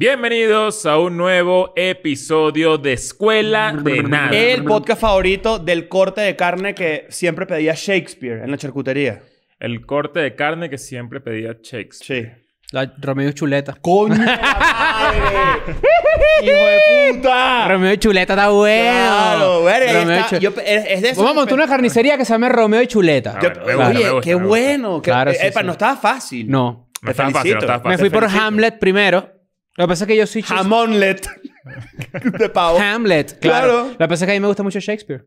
Bienvenidos a un nuevo episodio de Escuela de Nada. El podcast favorito del corte de carne que siempre pedía Shakespeare en la charcutería. El corte de carne que siempre pedía Shakespeare. Sí. Romeo y Chuleta. ¡Coño! madre! ¡Hijo de puta! Romeo y Chuleta está bueno. Claro, es, de Vamos a montar una carnicería que se llame Romeo y Chuleta. Ah, qué bueno. claro, eh, eh, No estaba fácil. No. fácil. Me fui por Hamlet primero. Lo que pasa es que yo soy... Hamlet. de Pau. Hamlet, claro. Lo que pasa es que a mí me gusta mucho Shakespeare.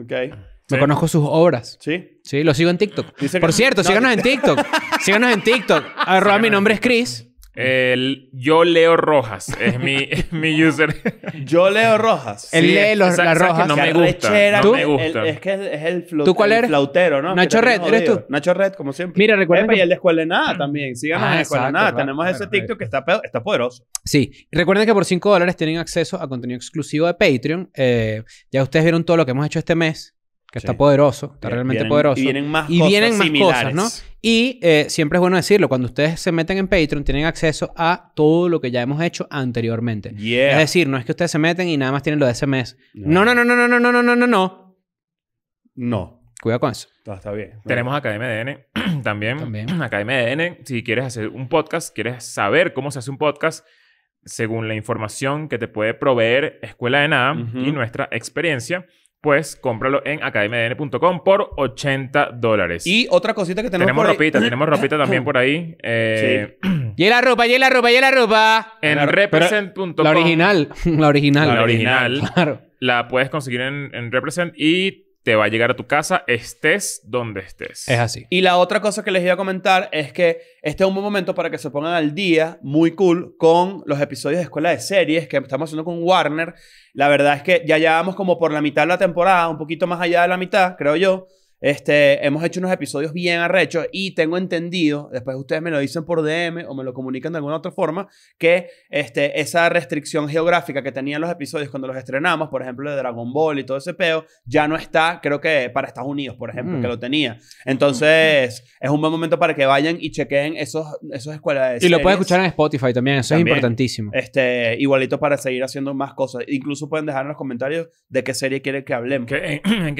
Ok. Me conozco sus obras. ¿Sí? Sí, lo sigo en TikTok. Por cierto, síganos en TikTok. síganos en TikTok. Arroba, mi nombre es Chris. El, yo leo rojas es mi, mi user. yo leo rojas. Él lee los, las rojas. No me gusta. gusta. es que es el, flautero. ¿Tú cuál eres? flautero, ¿no? Nacho Red, ¿eres tú? Nacho Red, como siempre. Mira, recuerden Que... Y el de Escuela de Nada también. Síganos ah, en Nada. Tenemos ese TikTok que está, está poderoso. Sí. Recuerden que por 5 dólares tienen acceso a contenido exclusivo de Patreon. Eh, ya ustedes vieron todo lo que hemos hecho este mes que está poderoso, está realmente poderoso. Y vienen más, y vienen más similares. cosas, ¿no? Y eh, siempre es bueno decirlo, cuando ustedes se meten en Patreon tienen acceso a todo lo que ya hemos hecho anteriormente. Es decir, no es que ustedes se meten y nada más tienen lo de ese mes. No, no, no, no, no, no, no, no, no, no. No. Cuidado con eso. Todo está bien. Tenemos Academia de también. Academia de si quieres hacer un podcast, quieres saber cómo se hace un podcast, según la información que te puede proveer Escuela de Nada y nuestra experiencia, pues cómpralo en academiadn.com por 80 dólares. Y otra cosita que tenemos por ahí. ropita, tenemos ropita también por ahí. Eh, sí. Y la ropa, y la ropa, y la ropa. En represent.com. La original, la original. La original. Claro. La puedes conseguir en, en Represent y te va a llegar a tu casa, estés donde estés. Es así. Y la otra cosa que les iba a comentar es que este es un buen momento para que se pongan al día, muy cool, con los episodios de Escuela de Series que estamos haciendo con Warner. La verdad es que ya llevamos como por la mitad de la temporada, un poquito más allá de la mitad, creo yo. Este, hemos hecho unos episodios bien arrechos y tengo entendido, después ustedes me lo dicen por DM o me lo comunican de alguna otra forma, que este, esa restricción geográfica que tenían los episodios cuando los estrenamos, por ejemplo, de Dragon Ball y todo ese peo, ya no está, creo que para Estados Unidos, por ejemplo, que mm. lo tenía. Entonces, es un buen momento para que vayan y chequen esos, esos escuelas Y lo pueden escuchar en Spotify también, eso es importantísimo. Este, igualito para seguir haciendo más cosas. Incluso pueden dejar en los comentarios de qué serie quieren que hablemos. en,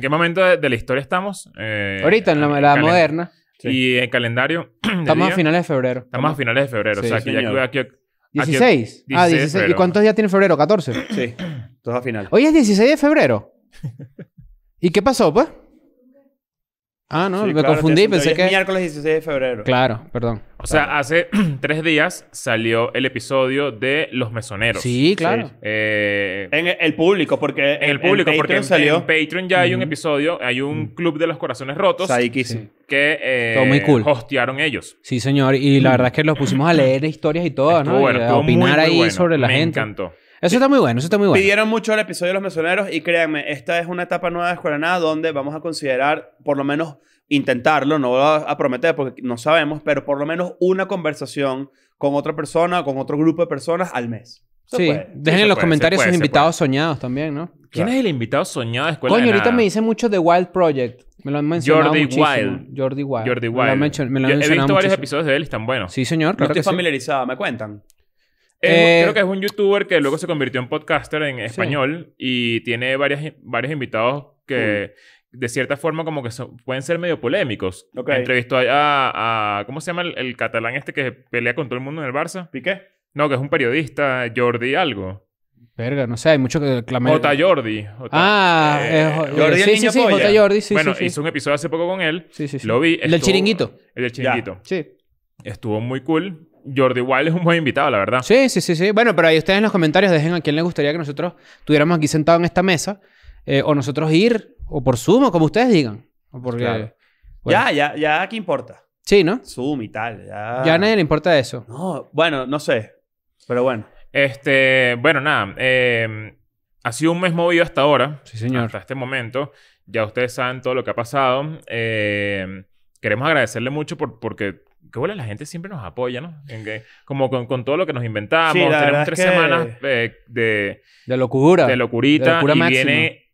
qué, momento de la historia estamos. Eh, Ahorita en la, moderna. Y en calendario. Estamos a finales de febrero. Estamos a finales de febrero. o sea, 16. ah, ¿Y cuántos días tiene febrero? ¿14? Sí. Todo a final. Hoy es 16 de febrero. ¿Y qué pasó, pues? Ah, no, me confundí, pensé que... miércoles 16 de febrero. Claro, perdón. O sea, hace tres días salió el episodio de Los Mesoneros. Sí, claro. Eh, en el, público, porque... En el público, porque Patreon ya hay un episodio, hay un club de los corazones rotos. Que eh, hostearon ellos. Sí, señor. Y la mm. verdad es que los pusimos a leer historias y todo, ¿no? a opinar ahí sobre la gente. Me encantó. Eso está muy bueno, eso está muy bueno. Pidieron mucho el episodio de los mesoneros y créanme, esta es una etapa nueva de Escuela Nada donde vamos a considerar, por lo menos intentarlo, no lo a prometer porque no sabemos, pero por lo menos una conversación con otra persona, con otro grupo de personas al mes. sí, dejen en los comentarios sus invitados soñados también, ¿no? ¿Quién es el invitado soñado de Escuela Coño, ahorita me dicen mucho The Wild Project. Me lo han mencionado Jordi Wild. Jordi Wild. Jordi Wild. Me lo han, mencionado He visto varios episodios de él y están buenos. Sí, señor. Claro no estoy que ¿Me cuentan? Eh, creo que es un youtuber que luego se convirtió en podcaster en español y tiene varias, varios invitados que mm. de cierta forma como que pueden ser medio polémicos. Entrevistó a, a, ¿Cómo se llama el, catalán este que pelea con todo el mundo en el Barça? ¿Piqué? No, que es un periodista, Jordi algo. Verga, no sé, hay mucho que clamar. Jota Jordi. Ah, eh, eh, Jordi sí, el niño sí, sí. Jordi, sí, Bueno, hizo un episodio hace poco con él. Sí, sí, sí. Lo vi. ¿El del chiringuito? El del chiringuito. Sí. Estuvo muy cool. Jordi Wild es un buen invitado, la verdad. Sí, sí, sí, sí. Bueno, pero ahí ustedes en los comentarios dejen a quién les gustaría que nosotros tuviéramos aquí sentado en esta mesa. Eh, o nosotros ir, o por Zoom, o como ustedes digan. Porque, Ya, ya, ya, ¿qué importa? Sí, ¿no? Zoom y tal. Ya, a nadie le importa eso. No, bueno, no sé. Pero bueno. Este, bueno, nada. Eh, ha sido un mes movido hasta ahora. Sí, señor. Hasta este momento. Ya ustedes saben todo lo que ha pasado. Eh, queremos agradecerle mucho por, porque que bueno, la gente siempre nos apoya, ¿no? En que, como con, todo lo que nos inventamos. Tenemos tres semanas eh, de, de, locura. De locurita. De locura y viene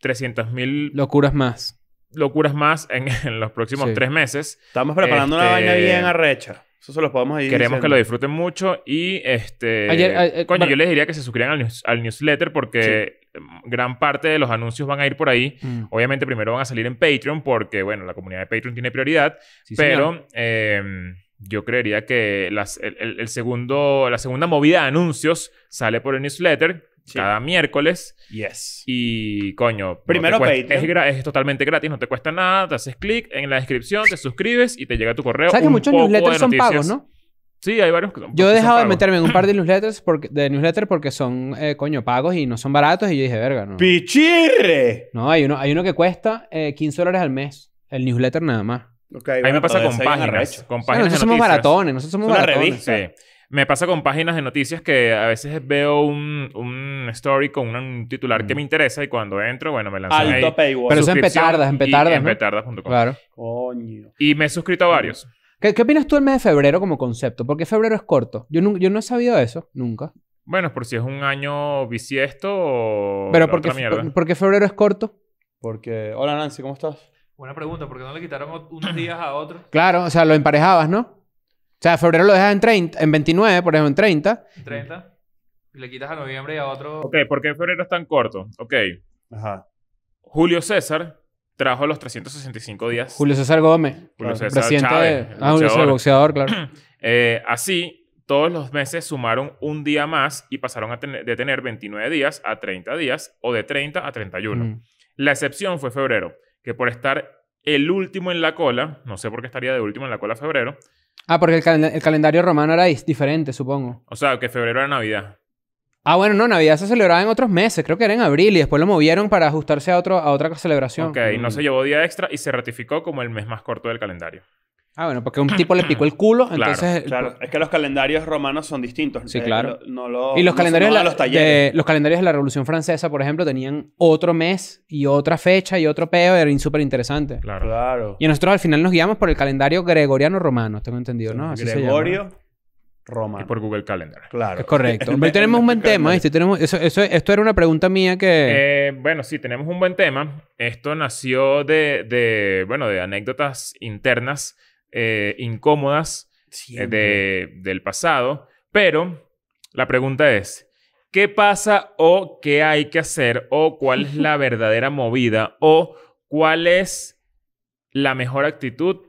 300.000... Locuras más. Locuras más en, los próximos tres meses. Estamos preparando una vaina este, bien arrecha. Eso se los podemos ir Queremos que lo disfruten mucho y este... Ayer, coño, yo les diría que se suscriban al newsletter porque Mm, gran parte de los anuncios van a ir por ahí. Mm. Obviamente primero van a salir en Patreon porque, bueno, la comunidad de Patreon tiene prioridad, pero em, yo creería que el, segundo, la segunda movida de anuncios sale por el newsletter. Cada miércoles. Yes. Y coño. Primero Es, totalmente gratis, no te cuesta nada. Te haces clic en la descripción, te suscribes y te llega tu correo. ¿Sabes que muchos newsletters son pagos, no? Sí, hay varios que son, Yo he dejado de meterme en un par de newsletters porque, de newsletter porque son, eh, coño, pagos y no son baratos. Y yo dije, verga, no. ¡Pichirre! No, hay uno, hay uno que cuesta 15 eh, dólares al mes. El newsletter nada más. Okay, a mí me pasa con páginas. Con páginas nosotros somos baratones. Nosotros somos Una revista. Me pasa con páginas de noticias que a veces veo un, un story con un titular que mm. me interesa y cuando entro, bueno, me lanzan ahí. Pero eso en petardas, en petardas. En petardas.com. Claro. Coño. Y me he suscrito a varios. ¿Qué, opinas tú del mes de febrero como concepto? Porque febrero es corto. Yo, no, he sabido eso, nunca. Bueno, por si es un año bisiesto o. Pero por, qué febrero es corto. Porque. Hola Nancy, ¿cómo estás? Buena pregunta, ¿por qué no le quitaron unos días a otro? Claro, o sea, lo emparejabas, ¿no? O sea, febrero lo dejas en 30, en 29, por ejemplo, en 30. 30. Y le quitas a noviembre y a otro. Ok, ¿por qué febrero es tan corto? Ok. Ajá. Julio César trajo los 365 días. Julio César Gómez, Julio César presidente ah, Julio boxeador, claro. Eh, así, todos los meses sumaron un día más y pasaron a tener, de tener 29 días a 30 días o de 30 a 31. Mm. La excepción fue febrero, que por estar el último en la cola, no sé por qué estaría de último en la cola febrero. Ah, porque el calendario romano era diferente, supongo. O sea, que febrero era Navidad. Ah, bueno, no, Navidad se celebraba en otros meses, creo que era en abril y después lo movieron para ajustarse a, otro, a otra celebración. Ok, no se llevó día extra y se ratificó como el mes más corto del calendario. Ah, bueno, porque un tipo le picó el culo, entonces... Claro, pues, es que los calendarios romanos son distintos. Sí, eh, claro. No, y los, calendarios los, de, los, calendarios de la Revolución Francesa, por ejemplo, tenían otro mes y otra fecha y otro peo, era súper interesante. Claro. claro. Y nosotros al final nos guiamos por el calendario gregoriano romano, tengo entendido, ¿no? Así Gregorio... Y por Google Calendar. Claro. Es correcto. tenemos un buen tema, Tenemos, eso, esto era una pregunta mía que... Eh, bueno, sí, tenemos un buen tema. Esto nació de, bueno, de anécdotas internas eh, incómodas eh, del pasado. Pero la pregunta es, ¿qué pasa o qué hay que hacer o cuál es la verdadera movida o cuál es la mejor actitud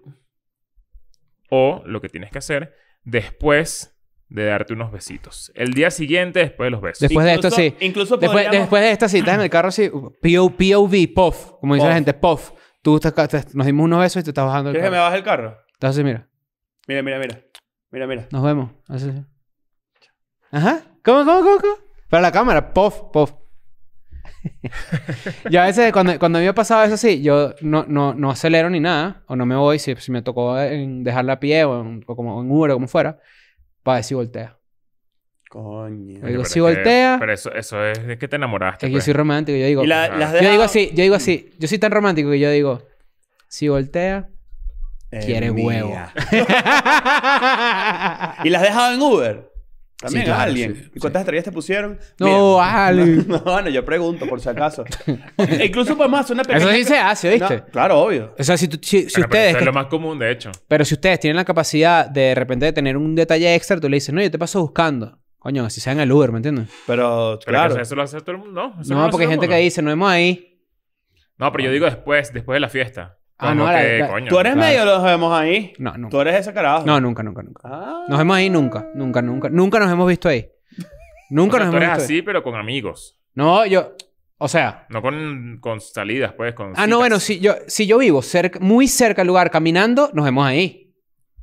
o lo que tienes que hacer después de darte unos besitos. El día siguiente, después de los besos. Después de esto, sí. Incluso después, después de esta cita en el carro, sí. PO, POV, POF. Como dice la gente, POF. Tú nos dimos unos besos y te estás bajando el carro. ¿Quieres que me bajes el carro? Entonces, mira. Mira, mira, mira. Mira, mira. Nos vemos. Así, Ajá. ¿Cómo, cómo, cómo, cómo? Para la cámara. POF, POF. yo a veces, cuando, cuando a mí me ha pasado eso, así yo no, no, no acelero ni nada, o no me voy, si, si me tocó dejarla a pie o, en, como, en Uber o como fuera, para decir voltea. Coño. si voltea. Pero eso, eso es de que te enamoraste. Es que yo pues. soy romántico. Yo digo. yo digo así, yo digo así. Mm. Yo soy tan romántico que yo digo, si voltea, quiere huevo. ¿Y las has dejado en Uber? También alguien. ¿Y cuántas estrellas te pusieron? No, alguien. No, bueno, yo pregunto, por si acaso. Incluso para más, una pequeña... Eso sí se hace, ¿viste? claro, obvio. O sea, si, ustedes... eso es lo más común, de hecho. Pero si ustedes tienen la capacidad de, de repente de tener un detalle extra, tú le dices, no, yo te paso buscando. Coño, así sea en el Uber, ¿me entiendes? Pero, claro. Pero eso lo hace todo el mundo, ¿no? no, no porque hay gente que dice, nos vemos ahí. No, pero yo digo después, después de la fiesta. Ah, no, Tú eres medio, los vemos ahí. No, nunca. Tú eres ese carajo. No, nunca, nunca, nunca. Ah. Nos vemos ahí nunca, nunca, nunca. Nunca nos hemos visto ahí. Nunca hemos visto nos tú eres así, pero con amigos. No, yo. O sea. No con, salidas, pues. ah, no, bueno, si yo, si yo vivo muy cerca del lugar caminando, nos vemos ahí.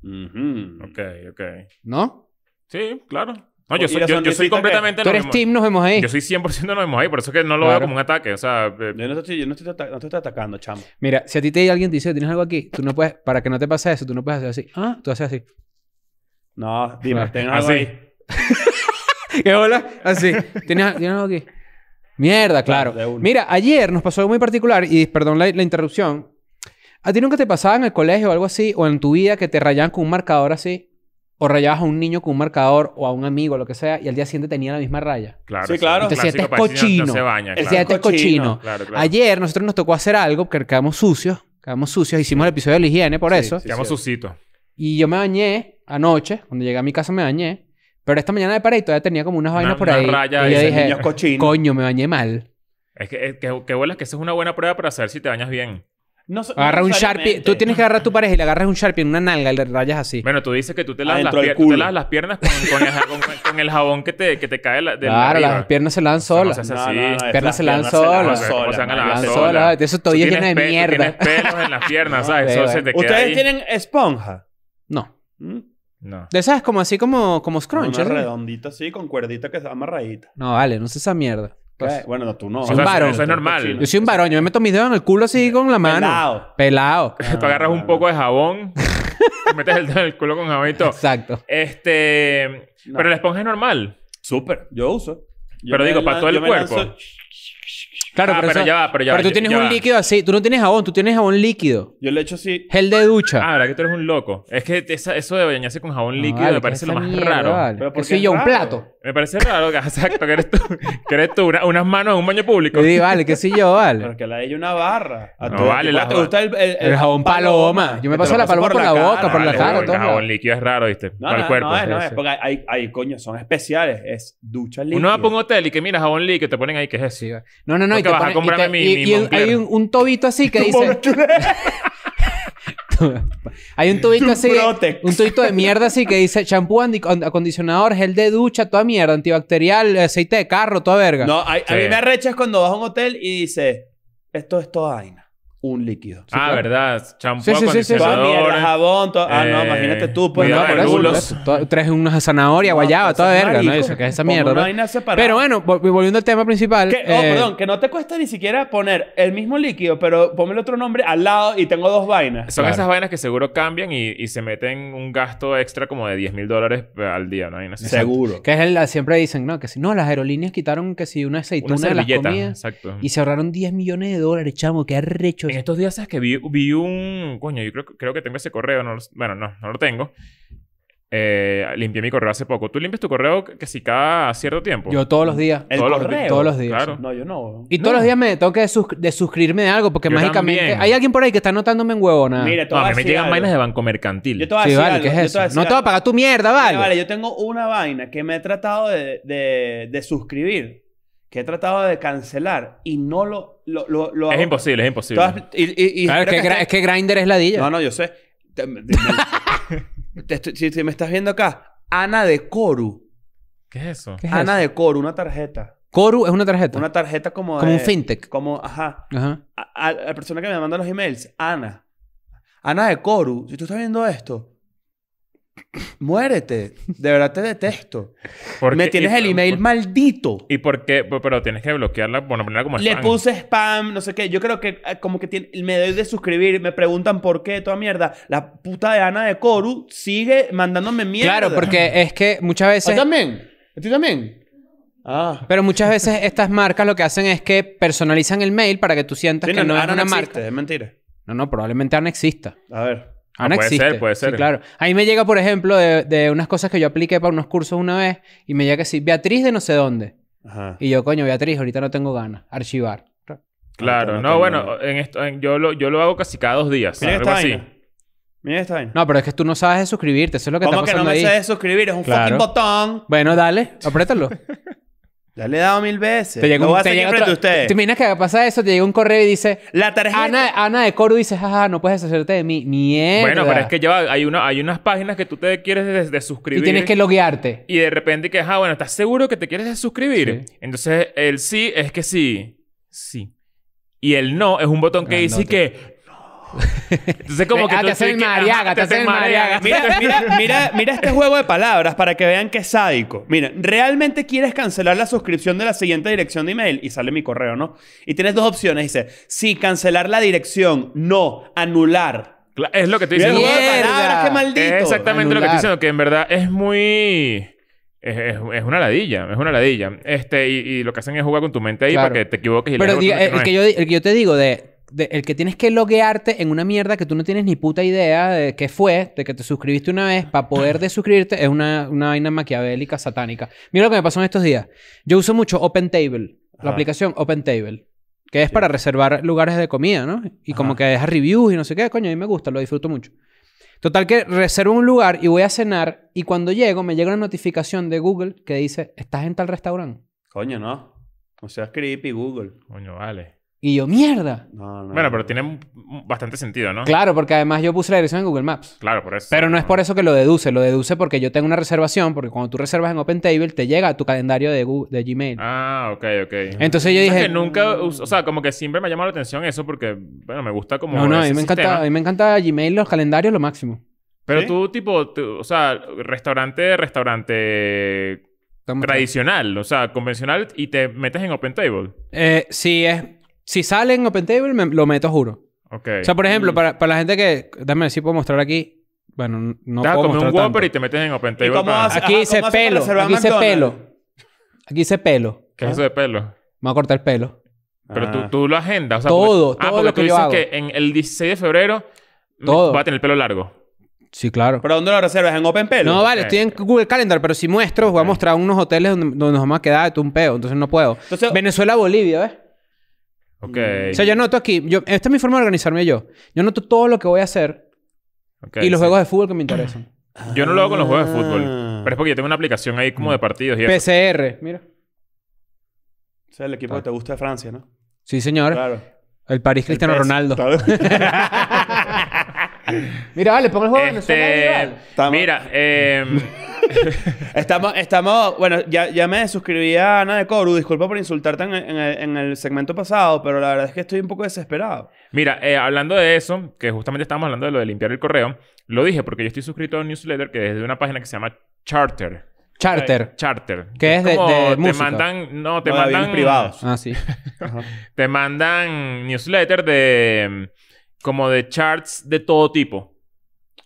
Ok, ok. ¿No? Sí, claro. No, yo soy, yo, soy completamente... Tú eres team, nos vemos ahí. Yo soy 100% nos vemos ahí. Por eso es que no lo veo como un ataque. O sea... Eh, yo no estoy, yo no estoy no estoy atacando, chamo. Mira, si a ti te alguien te dice, ¿tienes algo aquí? Tú no puedes, para que no te pase eso, tú no puedes hacer así. Ah, tú haces así. No, dime, ¿Tienes algo Así. ahí. ¿Qué hola? Así. ¿Tienes, algo aquí? Mierda, claro. Mira, ayer nos pasó algo muy particular y perdón la, la interrupción. ¿A ti nunca te pasaba en el colegio o algo así o en tu vida que te rayaban con un marcador así? o rayabas a un niño con un marcador o a un amigo, lo que sea, y al día siguiente tenía la misma raya. Claro, sí, claro. Entonces, este, este es cochino. El día es cochino. Ayer nosotros nos tocó hacer algo porque quedamos sucios. Quedamos sucios. Hicimos el episodio de la higiene por eso. quedamos sucitos. Y yo me bañé anoche. Cuando llegué a mi casa me bañé. Pero esta mañana de y todavía tenía como unas vainas por ahí. Raya y dije, coño, me bañé mal. Es que, es que, que esa es una buena prueba para saber si te bañas bien. No, Agarra un Sharpie. Tú tienes que agarrar a tu pareja y le agarras un Sharpie en una nalga y le rayas así. Bueno, tú dices que tú te lavas, las, las piernas con, el, jabón que te, que te cae la, Claro, las piernas se lavan solas. no, no, Piernas se lavan piernas se lavan solas. Eso todavía lleno de mierda. Tienes pelos en las piernas, ¿sabes? Eso se te queda ¿Ustedes tienen esponja? No. ¿Mm? No. De esas como así como, como scrunch. ¿eh? redondita así, con cuerdita que se amarradita. No, vale, no es esa mierda. Pues, eh, bueno, no, tú no. Eso es normal. Yo soy un varón. Yo me meto mis dedos en el culo así con la mano. Pelado. Pelado. tú agarras un ah, poco de jabón, te metes el dedo en el culo con jabón y todo. Exacto. Este... Pero la esponja es normal. Súper. Yo uso. pero digo, para todo el cuerpo. Claro, ah, pero, ya va, pero ya Pero tú tienes un líquido así. Tú no tienes jabón, tú tienes jabón líquido. Yo le echo así. Gel de ducha. Ah, verdad que tú eres un loco. Es que esa- eso de bañarse con jabón ah, líquido me parece lo más raro. qué soy yo un plato. Me parece raro, exacto, que eres tú, que eres tú unas manos en un baño público. Yo vale, qué soy yo, vale. Porque la de ella una barra. A No vale, ¿Te gusta el, jabón paloma. Yo me paso la paloma por la boca, por la cara, El jabón líquido es raro, ¿viste? Para el cuerpo. no pues, no es. Porque hay, hay, coño, son especiales. Es ducha líquida. Uno va a un hotel y que mira jabón líquido, te ponen ahí, que es eso? No, no, no que vas a comprarme y, hay un, tobito así que dice... hay un tobito así, un tobito de mierda así que dice champú, acondicionador, gel de ducha, toda mierda, antibacterial, aceite de carro, toda verga. No, a mí me arrechas cuando vas a un hotel y dice esto es toda vaina un líquido. ah, verdad. Champú, sí, sí, sí, jabón, Ah, no, eh, imagínate tú. Pues, no, por eso, pues. Tres, unas guayaba, pues, toda verga, ¿no? Eso, que es esa mierda, Pero bueno, volviendo al tema principal... Que, eh, perdón. Que no te cuesta ni siquiera poner el mismo líquido, pero ponme el otro nombre al lado y tengo dos vainas. Son esas vainas que seguro cambian y, se meten un gasto extra como de 10 mil dólares al día, ¿no? Seguro. Que es el... Siempre dicen, no, que si... No, las aerolíneas quitaron que si una aceituna una de las Exacto. Y se ahorraron 10 millones de dólares, chamo. que ha recho en estos días es que vi, un. Coño, yo creo, creo que tengo ese correo. No, bueno, no, no lo tengo. Eh, limpié mi correo hace poco. ¿Tú limpias tu correo que si cada cierto tiempo? Yo todos los días. ¿El todos, correo? Los, todos los días. Claro. No, yo no. Y todos los días me tengo que de suscribirme de algo porque mágicamente. Hay alguien por ahí que está anotándome en huevona. Mira, no, me llegan vainas de banco mercantil. Yo te voy a sí, ¿qué es eso? no te voy a pagar tu mierda, vale. vale, yo tengo una vaina que me he tratado de suscribir que he tratado de cancelar y no lo... lo, lo, es imposible, es imposible. es que, grinder es la No, no, yo sé. si, me estás viendo acá, Ana de Coru. ¿Qué es eso? Ana de Coru, una tarjeta. Coru es una tarjeta. Una tarjeta como. Como un fintech. Como, ajá. ajá. A, la persona que me manda los emails, Ana. Ana de Coru, si tú estás viendo esto, Muérete, de verdad te detesto. Me tienes el email maldito. ¿Y por qué? Pero tienes que bloquearla, bueno, primero como Le puse spam, no sé qué. Yo creo que eh, como que me doy de suscribir, me preguntan por qué, toda mierda. La puta de Ana de Coru sigue mandándome mierda. Claro, porque es que muchas veces... ¿A también? también? Ah. Pero muchas veces estas marcas lo que hacen es que personalizan el mail para que tú sientas que no, no es una marca. mentira. No, no, probablemente Ana exista. A ver. Ah, puede ser, puede ser. claro. A me llega, por ejemplo, de, unas cosas que yo apliqué para unos cursos una vez y me llega que sí, Beatriz de no sé dónde. Y yo, coño, Beatriz, ahorita no tengo ganas. Archivar. Claro, no, bueno, en esto, yo, lo, yo lo hago casi cada dos días. Mira está así. Mira No, pero es que tú no sabes de suscribirte. Eso es lo que está pasando ahí. ¿Cómo que no me sabes de suscribir? Es un fucking botón. Bueno, dale. Apriétalo. Ya le he dado mil veces. Te llega un, te ¿Te imaginas que pasa eso? Te llega un correo y dice... La tarjeta... Ana, de Coro dice, jaja, no puedes deshacerte de mí. Mierda. Bueno, pero es que hay, una, hay unas páginas que tú te quieres de suscribir Y tienes que loguearte. Y de repente que, ah, bueno, ¿estás seguro que te quieres suscribir Entonces, el sí es que sí. Sí. Y el no es un botón que dice que entonces, como que. Ah, te hacen mariaga, te hacen mariaga. Mira, este juego de palabras para que vean que es sádico. Mira, realmente quieres cancelar la suscripción de la siguiente dirección de email y sale mi correo, ¿no? Y tienes dos opciones. Dice, sí, cancelar la dirección, no, anular. Es lo que te diciendo. maldito. Es exactamente lo que estoy diciendo, que en verdad es muy. Es, una ladilla, es una ladilla. Este, y, lo que hacen es jugar con tu mente ahí para que te equivoques y Pero el que yo te digo de el que tienes que loguearte en una mierda que tú no tienes ni puta idea de qué fue, de que te suscribiste una vez para poder desuscribirte, es una, una vaina maquiavélica, satánica. Mira lo que me pasó en estos días. Yo uso mucho Open Table la aplicación Open Table Que es para reservar lugares de comida, ¿no? Y como que deja reviews y no sé qué, coño, a mí me gusta, lo disfruto mucho. Total que reservo un lugar y voy a cenar y cuando llego me llega una notificación de Google que dice, estás en tal restaurante. Coño, no. sea seas creepy, Google. Coño, vale. Y yo, mierda. bueno, pero tiene bastante sentido, ¿no? Claro, porque además yo puse la dirección en Google Maps. Claro, por eso. Pero no, es por eso que lo deduce. Lo deduce porque yo tengo una reservación, porque cuando tú reservas en OpenTable, te llega a tu calendario de, de Gmail. Ah, ok, ok. Entonces yo dije... Es que nunca... O sea, como que siempre me ha llamado la atención eso porque, bueno, me gusta como... No, no, a mí, me encanta, Gmail, los calendarios, lo máximo. Pero tú, tipo, o sea, restaurante, restaurante tradicional, o sea, convencional, y te metes en OpenTable. Eh, sí, es si sale en OpenTable, me, lo meto, juro. Ok. O sea, por ejemplo, mm. para, para, la gente que... Dame, si puedo mostrar aquí. Bueno, no Deja, puedo mostrar un Whopper y te metes en OpenTable para... aquí dice pelo. Aquí dice pelo. Aquí dice pelo. ¿Qué es eso de pelo? Me voy a cortar el pelo. Pero tú, ah. tú, lo agendas. O todo, ah, todo. Ah, porque lo tú que dices que en el 16 de febrero todo. va a tener el pelo largo. Sí, claro. ¿Pero dónde lo reservas? ¿En Open Pelo? No, vale, estoy en Google Calendar, pero si muestro, voy a mostrar unos hoteles donde, nos vamos a quedar de un peo, entonces no puedo. Venezuela, Bolivia, ¿ves? O sea, yo noto aquí, yo, esta es mi forma de organizarme yo. Yo noto todo lo que voy a hacer y los juegos de fútbol que me interesan. Yo no lo hago con los juegos de fútbol, ah. pero es porque yo tengo una aplicación ahí como mm. de partidos y PCR, mira. O sea, el equipo que ah. te gusta de Francia, ¿no? Sí, señor. Claro. El París Cristiano Ronaldo. Mira, vale, pongo el juego este, de Mira, em, estamos, estamos, bueno, ya, ya me suscribí a Ana de Coru. Disculpa por insultarte en, el, segmento pasado, pero la verdad es que estoy un poco desesperado. Mira, eh, hablando de eso, que justamente estábamos hablando de lo de limpiar el correo, lo dije porque yo estoy suscrito a un newsletter que es de una página que se llama Charter. Charter. Eh, charter. Que es, de, Te mandan... No, te mandan... privados. Ah, sí. te mandan newsletter de como de charts de todo tipo.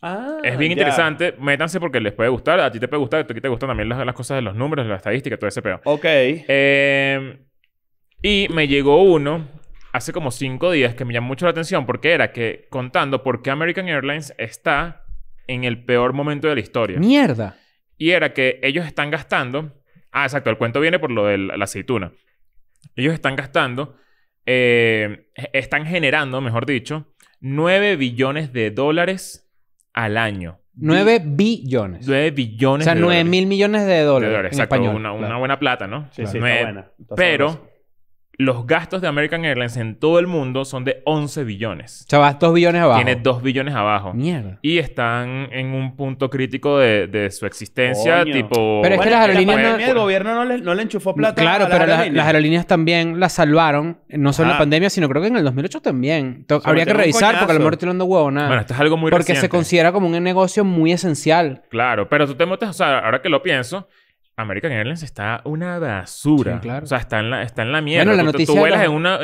Ah, es bien interesante. Métanse porque les puede gustar. A ti te puede gustar. A ti te gustan también las, las cosas de los números, la estadísticas, todo ese peor. Ok. Eh, y me llegó uno hace como cinco días que me llamó mucho la atención porque era que contando por qué American Airlines está en el peor momento de la historia. ¡Mierda! Y era que ellos están gastando... Ah, exacto. El cuento viene por lo de la, la aceituna. Ellos están gastando... Eh, están generando, mejor dicho... 9 billones de dólares al año. 9 billones. 9 billones. O sea, 9 mil millones de dólares. Exacto, español. Una, buena plata, ¿no? Sí, sí, está buena. Pero los gastos de American Airlines en todo el mundo son de 11 billones. Chavas, 2 billones abajo. Tiene 2 billones abajo. Mierda. Y están en un punto crítico de, su existencia, tipo... Pero es que las aerolíneas... La no... el gobierno no le, enchufó mm, plata Claro, las pero Las, aerolíneas también las salvaron. Eh, no solo en la pandemia, sino creo que en el 2008 también. habría que revisar porque a lo mejor estoy huevo nada. Bueno, esto es algo muy Porque se considera como un negocio muy esencial. Claro, pero tú te metes... O sea, ahora que lo pienso... American Airlines está una basura. O sea, está en la, está en la mierda. Bueno, la tú, vuelas en, una,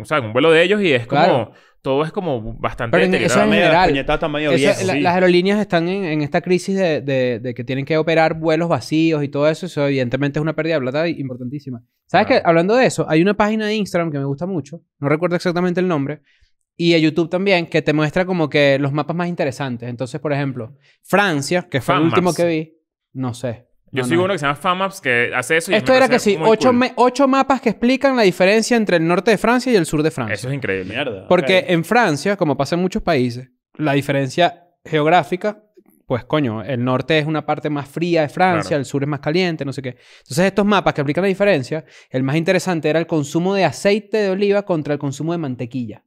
o sea, un vuelo de ellos y es como... Todo es como bastante... Pero eso es general. Eso, sí. Las aerolíneas están en, esta crisis de, que tienen que operar vuelos vacíos y todo eso. Eso evidentemente es una pérdida de plata importantísima. ¿Sabes que Hablando de eso, hay una página de Instagram que me gusta mucho. No recuerdo exactamente el nombre. Y a YouTube también, que te muestra como que los mapas más interesantes. Entonces, por ejemplo, Francia, que fue el último que vi. No sé. Yo sigo uno que se llama Famaps que hace eso. Y Esto era que sí, ocho, mapas que explican la diferencia entre el norte de Francia y el sur de Francia. Eso es increíble. Mierda, Porque en Francia, como pasa en muchos países, la diferencia geográfica, pues coño, el norte es una parte más fría de Francia, el sur es más caliente, no sé qué. Entonces estos mapas que explican la diferencia, el más interesante era el consumo de aceite de oliva contra el consumo de mantequilla.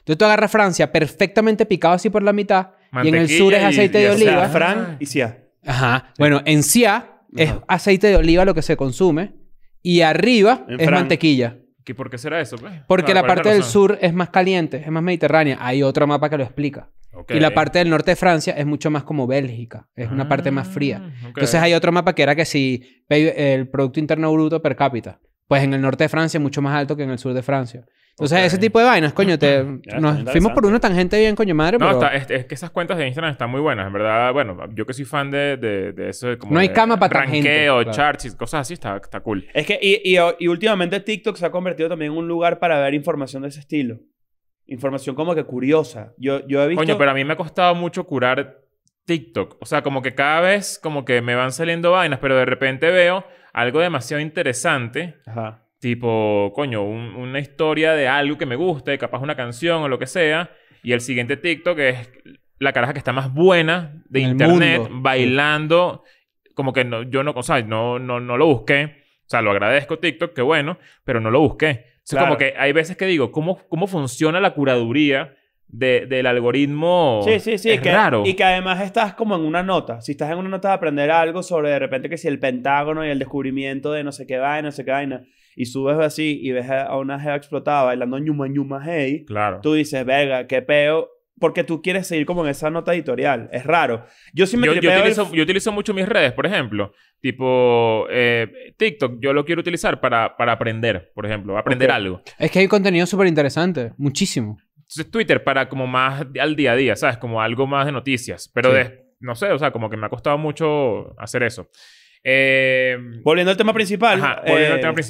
Entonces tú agarras Francia perfectamente picado así por la mitad y en el sur es aceite de oliva. Fran ah. y Cia. Ajá. Bueno, en CIA es aceite de oliva lo que se consume y arriba es mantequilla. ¿Y ¿Por qué será eso? Pues? Porque ah, la parte del sur es más caliente, es más mediterránea. Hay otro mapa que lo explica. Y la parte del norte de Francia es mucho más como Bélgica. Es una parte más fría. Ah, Entonces hay otro mapa que era que si el Producto Interno Bruto per cápita, pues en el norte de Francia es mucho más alto que en el sur de Francia. O sea, ese tipo de vainas, coño, te, nos fuimos por una tangente bien, coño madre. No, es, que esas cuentas de Instagram están muy buenas, en verdad. Bueno, yo que soy fan de, eso, de como. No hay cama para tangente. charts y cosas así, está, está cool. Es que, y, y, últimamente TikTok se ha convertido también en un lugar para ver información de ese estilo. Información como que curiosa. Yo, yo he visto. Coño, pero a mí me ha costado mucho curar TikTok. O sea, como que cada vez, como que me van saliendo vainas, pero de repente veo algo demasiado interesante. Ajá Tipo, coño, una historia de algo que me guste, capaz una canción o lo que sea. Y el siguiente TikTok es la caraja que está más buena de internet, bailando. Como que no, yo no, o sea, no, no, no lo busqué. O sea, lo agradezco TikTok, qué bueno, pero no lo busqué. O sea, como que hay veces que digo, ¿cómo, cómo funciona la curaduría de, del algoritmo? Sí, sí, sí. claro Y que además estás como en una nota. Si estás en una nota de aprender algo sobre de repente que si el Pentágono y el descubrimiento de no sé qué vaina, no sé qué vaina y subes así y ves a una jeva explotada bailando ñuma ñuma hey, claro. tú dices, Vega qué peo. Porque tú quieres seguir como en esa nota editorial. Es raro. Yo sí me yo, yo utilizo, mucho mis redes, por ejemplo. Tipo, eh, TikTok, yo lo quiero utilizar para, para aprender, por ejemplo. Aprender algo. Es que hay contenido súper interesante. Muchísimo. Twitter para como más al día a día, ¿sabes? Como algo más de noticias. Pero de, no sé, o sea, como que me ha costado mucho hacer eso. Eh, volviendo al eh, tema principal.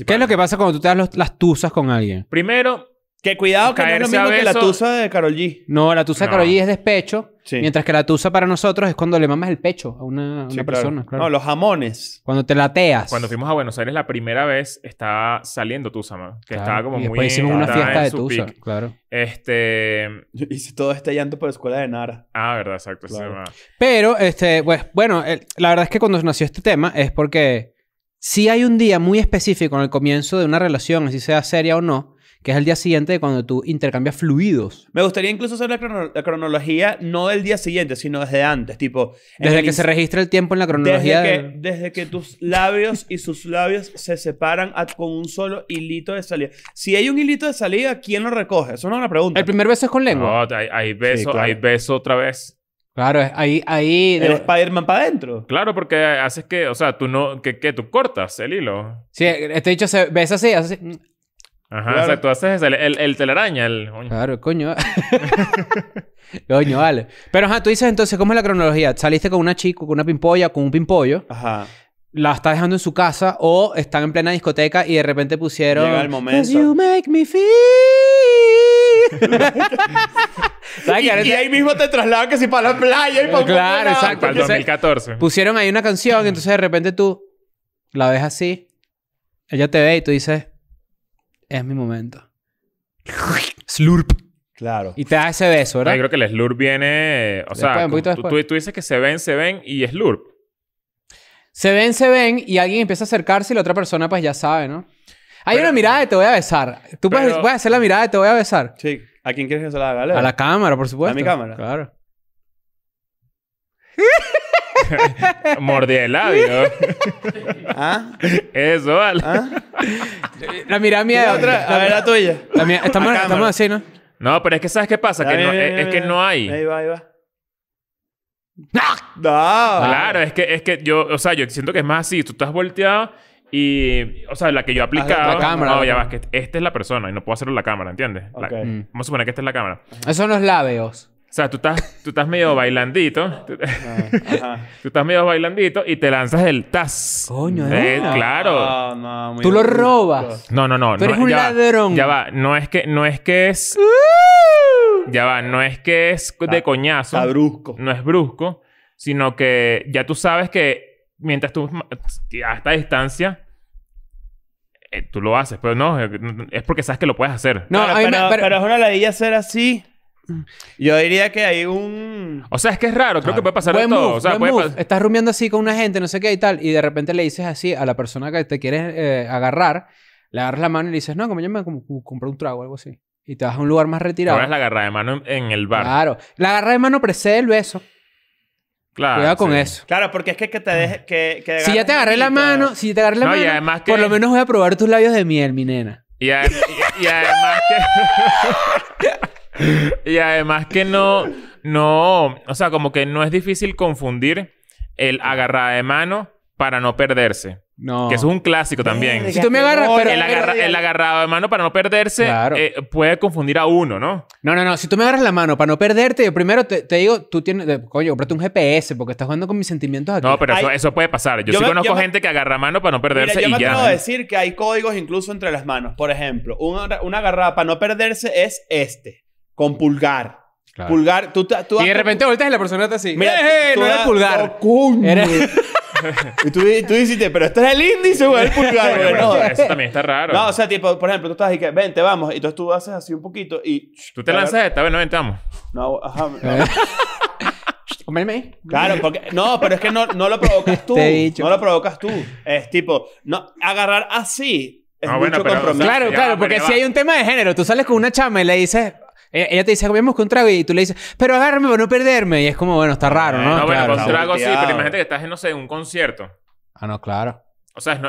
¿Qué es lo que pasa cuando tú te das las tuzas con alguien? Primero, que cuidado que no es lo mismo que la tusa de Carol G. No, la tusa de Carol G es despecho. Mientras que la tusa para nosotros es cuando le mamas el pecho a una, persona. No, los jamones. Cuando te lateas. Cuando fuimos a Buenos Aires la primera vez estaba saliendo tusa, man. Que estaba como y después hicimos una fiesta de tusa, claro. Este... hice todo este llanto por la escuela de Nara. Ah, verdad, exacto. Pero, este, pues, bueno, la verdad es que cuando nació este tema es porque... Si hay un día muy específico en el comienzo de una relación, así sea seria o no, que es el día siguiente cuando tú intercambias fluidos. Me gustaría incluso hacer la, cronología no del día siguiente, sino desde antes, tipo... Desde que se registra el tiempo en la cronología. Desde, que, tus labios y sus labios se separan con un solo hilito de salida. Si hay un hilito de salida, ¿quién lo recoge? Eso no es una pregunta. El primer beso es con lengua. No, hay, hay beso, hay beso otra vez. Claro, ahí... ahí de... El Spider-Man para adentro. Claro, porque haces que... O sea, tú no... Que, que tú cortas el hilo. Sí, este dicho se besa así, hace así... Mm. Ajá, tú Haces el, el, el, telaraña, el... Claro, coño. coño, vale. Pero ajá, tú dices entonces, ¿cómo es la cronología? Saliste con una chica, con una pimpolla, con un pimpollo. Ajá. La estás dejando en su casa o están en plena discoteca y de repente pusieron... Llega el momento. you make me feel... y, ahí mismo te trasladan que si para la playa y para Claro, exacto. Para el 2014. Pusieron ahí una canción y entonces de repente tú la ves así. Ella te ve y tú dices es mi momento. Slurp. Claro. Y te da ese beso, ¿verdad? Yo creo que el slurp viene. O sea, tú, dices que se ven, se ven y slurp. Se ven, se ven y alguien empieza a acercarse y la otra persona, pues ya sabe, ¿no? Hay una mirada de te voy a besar. Tú puedes, hacer la mirada de te voy a besar. Sí. ¿A quién quieres que se la haga? A la cámara, por supuesto. A mi cámara. Claro. Mordí el labio. ¿Ah? Eso, vale. ¿Ah? La mira mía. de otra, la, tuya. La mía, estamos, así, ¿no? No, pero es que ¿sabes qué pasa? que eh, es, que no hay. Ahí va, ahí va. ¡No! Claro, es que, es que yo, o sea, yo siento que es más así. Tú estás volteado y, o sea, la que yo aplicaba. No, ya vas, que esta es la persona y no puedo hacerlo en la cámara, ¿entiendes? vamos a suponer que esta es la cámara. Esos son los labios. O sea, tú estás, tú estás medio bailandito. Tú, estás medio bailandito y te lanzas el tas. Coño, ¿eh? Claro. Ah, no, tú lo robas. No, no, no. Tú eres un ladrón. ya va. No es que, no es que es. ¡Uh! Ya va. No es que es de coñazo. a brusco. No es brusco. Sino que ya tú sabes que mientras tú a esta distancia eh, tú lo haces, pero no, es porque sabes que lo puedes hacer. No, pero, pero es una ladilla hacer así. Yo diría que hay un... O sea, es que es raro. Creo que puede pasar de todo. o sea, puede Estás rumiando así con una gente, no sé qué y tal, y de repente le dices así a la persona que te quieres eh, agarrar, le agarras la mano y le dices, no, como me voy compra comprar un trago o algo así. Y te vas a un lugar más retirado. Ahora la agarra de mano en, el bar. Claro. La agarra de mano precede el beso. Claro. Cuidado con eso. Claro, porque es que, te deje... Ah. Que, Si ya te agarré la mano, si te agarré la por lo menos voy a probar tus labios de miel, mi nena. y además que... y además que no, no, o sea, como que no es difícil confundir el agarrado de mano para no perderse. No. Que eso es un clásico también. Si tú me agarras, el, agarrado de mano para no perderse eh, puede confundir a uno, ¿no? No, no, no. Si tú me agarras la mano para no perderte, yo primero te, digo, tú tienes, pero coño, cómprate un GPS porque estás jugando con mis sentimientos aquí. No, pero eso, puede pasar. Yo, sí conozco gente que agarra mano para no perderse y ya. ya. decir que hay códigos incluso entre las manos. Por ejemplo, una, una agarrada para no perderse es este con pulgar. Pulgar, y de repente vueltas y la persona está así. Mira, ¡Eh, eh no era pulgar. Oh, y tú, tú dijiste, pero este es el índice o el pulgar. eso también está raro. No, o sea, tipo, por ejemplo, tú estás y que, vente, vamos. Y entonces tú haces así un poquito y... Tú te lanzas esta, bueno, vente, vamos. No, ajá. No. Eh. Claro, porque. No, pero es que no, no lo provocas tú. No lo provocas tú. Es tipo, no, agarrar así. Es no, mucho bueno, claro, claro, porque si hay un tema de género, tú sales con una chama y le dices, ella te dice, comemos con trago y tú le dices, pero agárrame para no perderme. Y es como, bueno, está raro, ¿no? Eh, no, claro. bueno, con trago sí, pero imagínate que estás en, no sé, un concierto. Ah, no, claro. O sea,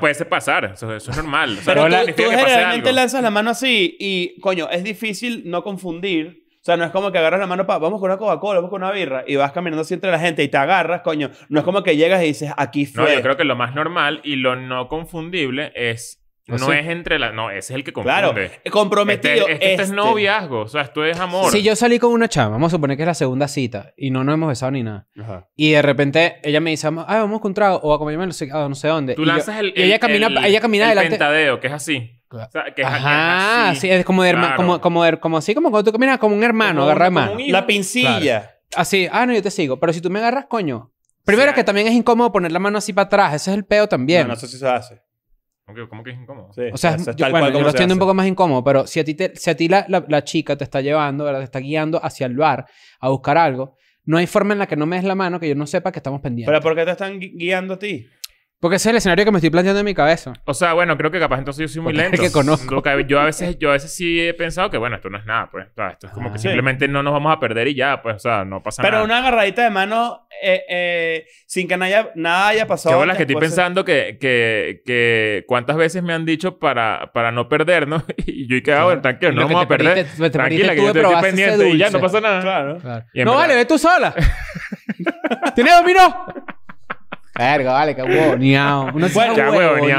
puede pasar, eso, es normal. pero tú, tú generalmente lanzas la mano así y, coño, es difícil no confundir. O sea, no es como que agarras la mano para, vamos con una Coca-Cola, vamos con una birra, y vas caminando así entre la gente y te agarras, coño. No es como que llegas y dices, aquí fue. No, yo creo que lo más normal y lo no confundible es no es entre las... No, ese es el que confunde. Claro. Comprometido. Este, este, es este. noviazgo. O sea, esto es amor. Si yo salí con una chama, vamos a suponer que es la segunda cita y no nos hemos besado ni nada. Ajá. Y de repente ella me dice, ah, vamos a un trago o a comerme no sé, no sé dónde. Tú y lanzas el, ella camina, el, ella camina el Tadeo, que es así. O Ajá, así. sí, es como de como, como, así, como cuando tú caminas como un hermano, agarra mano. La pincilla. Así, ah, no, yo te sigo. Pero si tú me agarras, coño. Primero que también es incómodo poner la mano así para atrás, ese es el peo también. no sé si se hace. ¿Cómo que es incómodo? o sea, yo, lo entiendo un poco más incómodo, pero si a ti, ti la, chica te está llevando, ¿verdad? te está guiando hacia el bar a buscar algo, no hay forma en la que no me des la mano que yo no sepa que estamos pendientes. ¿Pero por qué te están guiando a ti? Porque ese es el escenario que me estoy planteando en mi cabeza. O sea, bueno, creo que capaz entonces yo soy muy lento. Es que conozco. Yo a veces, yo a veces sí he pensado que bueno, esto no es nada, pues. esto es como que ah, simplemente no nos vamos a perder y ya, pues, o sea, no pasa nada. Pero una agarradita de mano eh, eh, sin que nada haya pasado. Qué bolas que estoy pensando que, que, que, cuántas veces me han dicho para, para no perder, ¿no? Y yo he quedado tranquilo, no vamos a perder. Tranquila, que yo estoy pendiente y ya no pasa nada. Claro. No vale, ve tú sola. Tiene dominó? Verga, vale, qué huevoneado. Uno se bueno,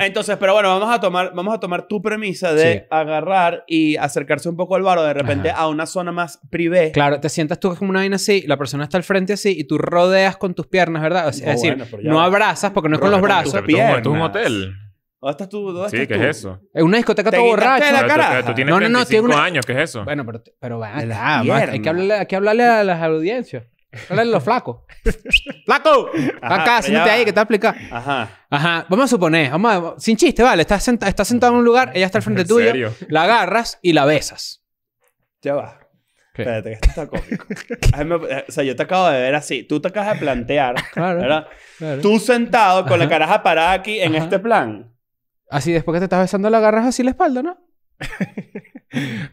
Entonces, pero bueno, vamos a tomar, vamos a tomar tu premisa de agarrar y acercarse un poco al bar o de repente a una zona más privé. Claro, te sientas tú como una vaina así, la persona está al frente así y tú rodeas con tus piernas, ¿verdad? Oh, es decir, no abrazas porque no es con los brazos. ¿Tú en un hotel. ¿Dónde estás tú? Sí, ¿qué es eso? Es una discoteca todo borracho. la- cara? tú- tienes No, no, no, tiene años, ¿qué es eso? Bueno, pero, pero va, hay, que hablarle, hay que hablarle a las audiencias. Háblale los flacos. ¡Flaco! Acá, siéntate ahí que te va Ajá. Ajá. Vamos a suponer, vamos a- sin chiste, vale. Estás, sentado en un lugar, ella está al frente ¿En tuyo, la agarras y la besas. Ya va. Espérate, que esto está cómico. o sea, yo te acabo de ver así. Tú te acabas de plantear, Claro. ¿verdad? Tú sentado con la caraja parada aquí en este plan. Así después que te estás besando, la agarras así la espalda, ¿no?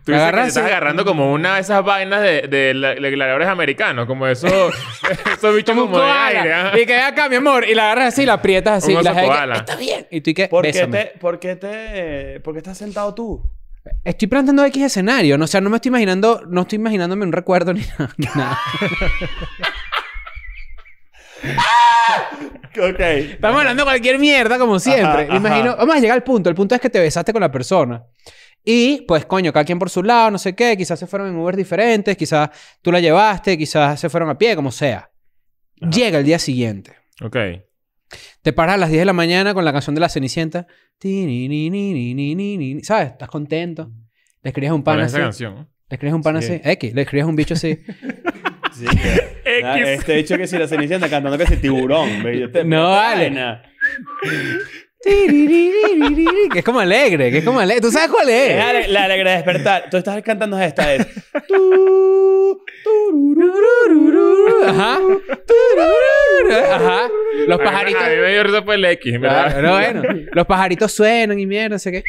Tú agarras, estás agarrando como una de esas vainas de, de, gladiadores americanos, como eso bichos aire. Y que acá, mi amor, y la agarras así, la aprietas así. la Está bien. Y tú ¿Por qué, te, ¿Por qué te, por qué estás sentado tú? Estoy planteando X escenario, no, o sea, no me estoy imaginando, no estoy imaginándome un recuerdo ni nada. Estamos hablando cualquier mierda como siempre. Imagino, vamos a llegar al punto. El punto es que te besaste con la persona. Y pues coño, cada quien por su lado, no sé qué, quizás se fueron en Uber diferentes, quizás tú la llevaste, quizás se fueron a pie, como sea. Llega el día siguiente. Ok. Te paras a las 10 de la mañana con la canción de la Cenicienta. ¿Sabes? Estás contento. Le escribes un pan así. Esa canción. Le escribes un pan así. X. Le escribes un bicho así. sí. Te este que si la Cenicienta cantando que tiburón. no vale que es como alegre, que es como alegre. ¿Tú sabes cuál es? la alegre de despertar. Tú estás cantando esta, es. Ajá. Ajá. Los pajaritos. A mí me dio risa por el X, ¿verdad? Pero bueno, los pajaritos suenan y mierda, no sé qué.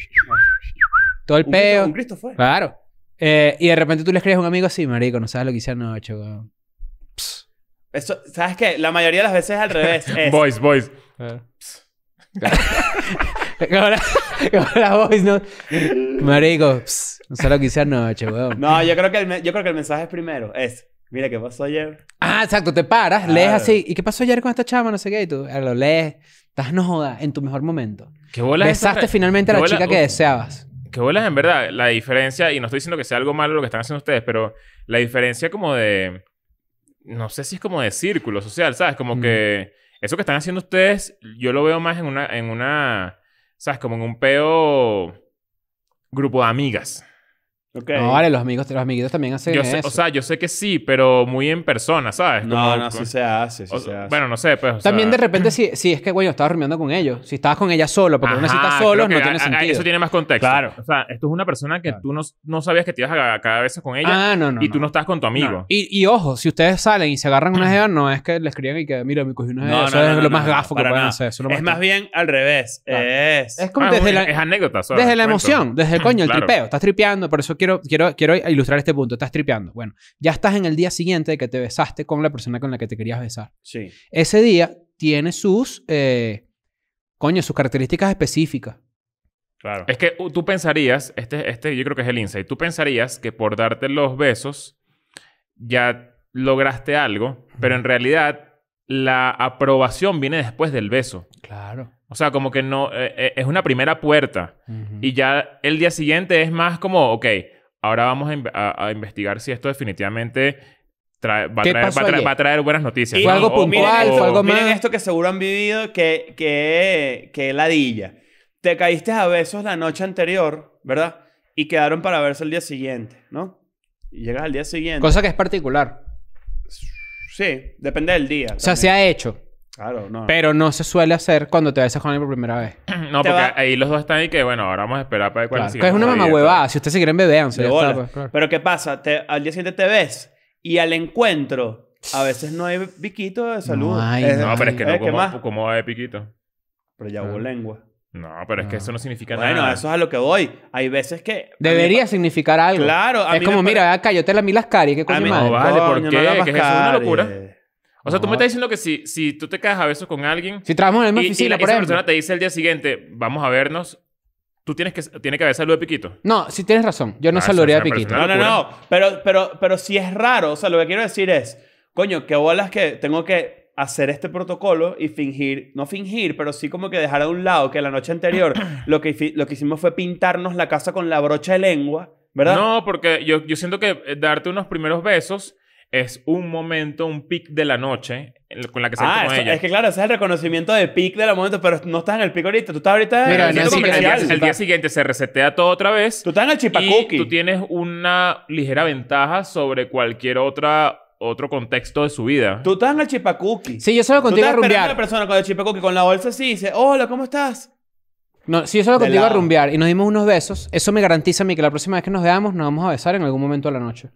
Todo el peo. Claro. Eh, y de repente tú le escribes a un amigo así, marico, no sabes lo que hicieron. No, weón. Eso, ¿sabes qué? La mayoría de las veces es al revés. Es... Voice, voice. Ahora, la no. Marico, sé solo quisiera no, che, weón. No, yo creo, que el yo creo que el mensaje es primero. Es, mira, ¿qué pasó ayer? Ah, exacto, te paras, lees así. ¿Y qué pasó ayer con esta chama? No sé qué. Y tú ah, lo lees. Estás no joda en tu mejor momento. ¿Qué bolas Besaste finalmente a la chica que deseabas. ¿Qué bolas en verdad? La diferencia, y no estoy diciendo que sea algo malo lo que están haciendo ustedes, pero la diferencia como de... No sé si es como de círculo social, ¿sabes? Como mm. que... Eso que están haciendo ustedes, yo lo veo más en una, en una, ¿sabes? Como en un peo grupo de amigas. Okay. No, vale, los amigos, los amiguitos también hacen eso. O sea, yo sé que sí, pero muy en persona, ¿sabes? no, no, sí se hace, sí Bueno, no sé, pues. También de repente, si, es que, güey, estabas rumiando con ellos. Si estabas con ella solo, porque Ajá, necesitas cita solos no tiene sentido. eso tiene más contexto. Claro. O sea, esto es una persona que tú no, no, sabías que te ibas a cada vez con ella. Ah, no, no. Y tú no, estás con tu amigo. Y, y, ojo, si ustedes salen y se agarran una jeva, no es que les escriban y que, mira, me cogí una jeva. eso es lo más gafo que pueden hacer. Es más bien al revés. Es como ah, desde la. Es anécdota, Desde la emoción, desde el coño, el tripeo. Estás tripeando, por eso quiero, quiero, ilustrar este punto. Estás tripeando. Bueno, ya estás en el día siguiente de que te besaste con la persona con la que te querías besar. Sí. Ese día tiene sus, eh, coño, sus características específicas. Claro. Es que uh, tú pensarías, este, este yo creo que es el insight, tú pensarías que por darte los besos ya lograste algo, pero en realidad la aprobación viene después del beso. Claro. O sea, como que no, eh, eh, es una primera puerta. Y ya el día siguiente es más como, ok, ahora vamos a, investigar si esto definitivamente va, a traer, buenas noticias. Fue algo puntual, fue algo más. Miren esto que seguro han vivido, que, que, que ladilla. Te caíste a besos la noche anterior, ¿verdad? Y quedaron para verse el día siguiente, ¿no? Y llegas al día siguiente. Cosa que es particular. Sí, depende del día. O sea, se ha hecho. Claro, no. Pero no se suele hacer cuando te ves a Juan por primera vez. No, porque ahí los dos están ahí que, bueno, ahora vamos a esperar para ver cuál Claro, es una mamá Si ustedes se quieren beber, pues. Pero ¿qué pasa? al día siguiente te ves y al encuentro a veces no hay piquito de salud. No, pero es que no, eh, como, va de piquito. Pero ya hubo ah. lengua. No, pero es que ah. eso no significa Bueno, nada. eso es a lo que voy. Hay veces que... Debería significar algo. Claro, a Es como, mira, acá yo te la las caries. ¿Qué coño No, vale, porque es una locura. Eh. O sea, tú me estás diciendo que si, si tú te quedas a besos con alguien. Si trabajamos en la mismo oficina, y la, esa persona te dice el día siguiente, vamos a vernos, tú tienes que, tiene que haber saludo de Piquito. No, sí tienes razón. Yo no ah, saludaría de Piquito. No, no, no. Pero, pero, pero si es raro, o sea, lo que quiero decir es, coño, qué bolas que tengo que hacer este protocolo y fingir, no fingir, pero sí como que dejar a un lado que la noche anterior lo, que, lo que hicimos fue pintarnos la casa con la brocha de lengua, ¿verdad? No, porque yo, yo siento que eh, darte unos primeros besos es un momento, un pic de la noche con la que se ah, Es que claro, ese es el reconocimiento de pic de la momento, pero no estás en el pic ahorita. Tú estás ahorita en el, día, siguiente se resetea todo otra vez. Tú estás en el chipacuki. tú tienes una ligera ventaja sobre cualquier otra otro contexto de su vida. Tú estás en el chipacuki. Sí, yo solo contigo a rumbear. Tú una persona con el chipacuki con la bolsa así dice, hola, ¿cómo estás? No, si yo solo contigo a rumbear y nos dimos unos besos, eso me garantiza a mí que la próxima vez que nos veamos nos vamos a besar en algún momento de la noche.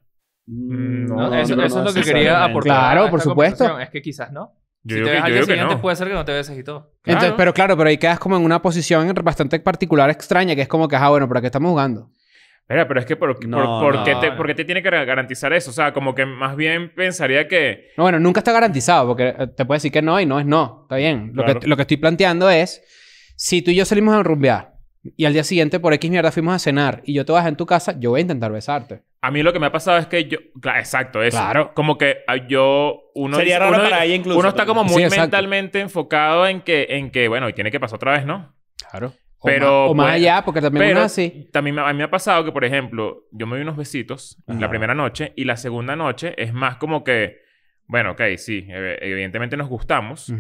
Mm, no, eso, es lo que quería aportar. Claro, por supuesto. Es que quizás no. si te ves al siguiente, puede ser que no te veas y todo. pero claro, pero ahí quedas como en una posición bastante particular, extraña, que es como que, ah, bueno, ¿para qué estamos jugando? pero es que ¿por, qué te, tiene que garantizar eso? O sea, como que más bien pensaría que... No, bueno, nunca está garantizado, porque eh, te puede decir que no y no es no. Está bien. Lo, que, lo que estoy planteando es, si tú y yo salimos a rumbear, y al día siguiente, por X mierda, fuimos a cenar y yo te bajé en tu casa, yo voy a intentar besarte. A mí lo que me ha pasado es que yo. Claro, exacto, eso. Claro. Como que ah, yo. Uno, Sería raro uno, para ella incluso. Uno está como muy mentalmente enfocado en que, en que, bueno, tiene que pasar otra vez, ¿no? Claro. pero, más, o más, pues, allá, porque también pero, así. También a mí me ha pasado que, por ejemplo, yo me doy unos besitos la primera noche y la segunda noche es más como que. Bueno, ok, sí, evidentemente nos gustamos,